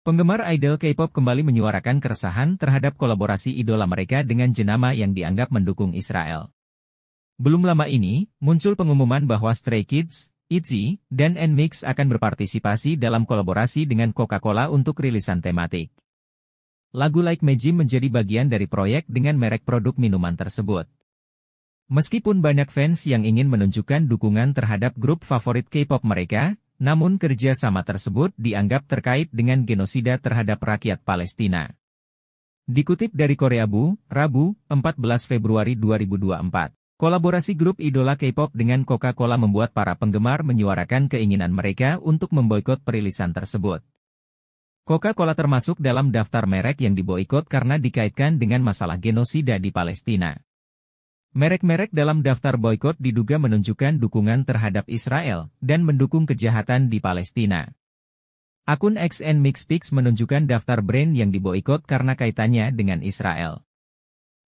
Penggemar idol K-pop kembali menyuarakan keresahan terhadap kolaborasi idola mereka dengan jenama yang dianggap mendukung Israel. Belum lama ini, muncul pengumuman bahwa Stray Kids, ITZY, dan NMIX akan berpartisipasi dalam kolaborasi dengan Coca-Cola untuk rilisan tematik. Lagu Like Magic menjadi bagian dari proyek dengan merek produk minuman tersebut. Meskipun banyak fans yang ingin menunjukkan dukungan terhadap grup favorit K-pop mereka, namun kerjasama tersebut dianggap terkait dengan genosida terhadap rakyat Palestina. Dikutip dari Korea Koreabu, Rabu, 14 Februari 2024. Kolaborasi grup idola K-pop dengan Coca-Cola membuat para penggemar menyuarakan keinginan mereka untuk memboikot perilisan tersebut. Coca-Cola termasuk dalam daftar merek yang diboikot karena dikaitkan dengan masalah genosida di Palestina. Merek-merek dalam daftar boykot diduga menunjukkan dukungan terhadap Israel dan mendukung kejahatan di Palestina. Akun XN Mixpix menunjukkan daftar brand yang diboykot karena kaitannya dengan Israel.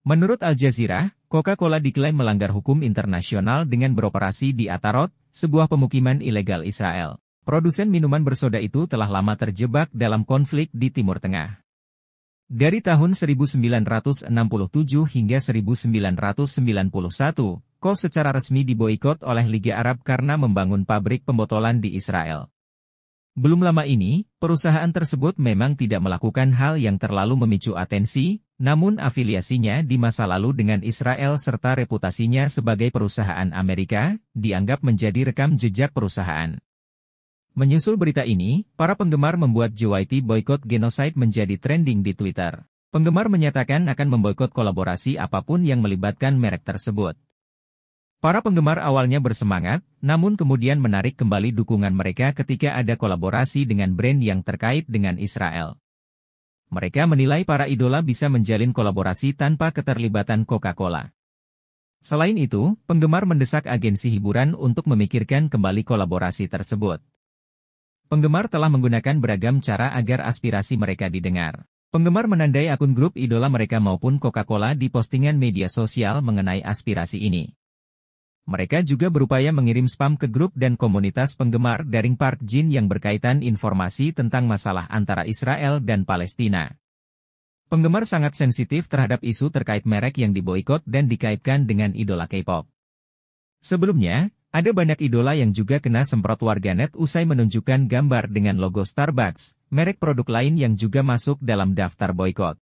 Menurut Al Jazeera, Coca-Cola diklaim melanggar hukum internasional dengan beroperasi di Atarot, sebuah pemukiman ilegal Israel. Produsen minuman bersoda itu telah lama terjebak dalam konflik di Timur Tengah. Dari tahun 1967 hingga 1991, Ko secara resmi diboikot oleh Liga Arab karena membangun pabrik pembotolan di Israel. Belum lama ini, perusahaan tersebut memang tidak melakukan hal yang terlalu memicu atensi, namun afiliasinya di masa lalu dengan Israel serta reputasinya sebagai perusahaan Amerika, dianggap menjadi rekam jejak perusahaan. Menyusul berita ini, para penggemar membuat JYP boykot genocide menjadi trending di Twitter. Penggemar menyatakan akan memboikot kolaborasi apapun yang melibatkan merek tersebut. Para penggemar awalnya bersemangat, namun kemudian menarik kembali dukungan mereka ketika ada kolaborasi dengan brand yang terkait dengan Israel. Mereka menilai para idola bisa menjalin kolaborasi tanpa keterlibatan Coca-Cola. Selain itu, penggemar mendesak agensi hiburan untuk memikirkan kembali kolaborasi tersebut. Penggemar telah menggunakan beragam cara agar aspirasi mereka didengar. Penggemar menandai akun grup idola mereka maupun Coca-Cola di postingan media sosial mengenai aspirasi ini. Mereka juga berupaya mengirim spam ke grup dan komunitas penggemar daring Park Jin yang berkaitan informasi tentang masalah antara Israel dan Palestina. Penggemar sangat sensitif terhadap isu terkait merek yang diboikot dan dikaitkan dengan idola K-pop. Sebelumnya, ada banyak idola yang juga kena semprot warganet usai menunjukkan gambar dengan logo Starbucks, merek produk lain yang juga masuk dalam daftar boykot.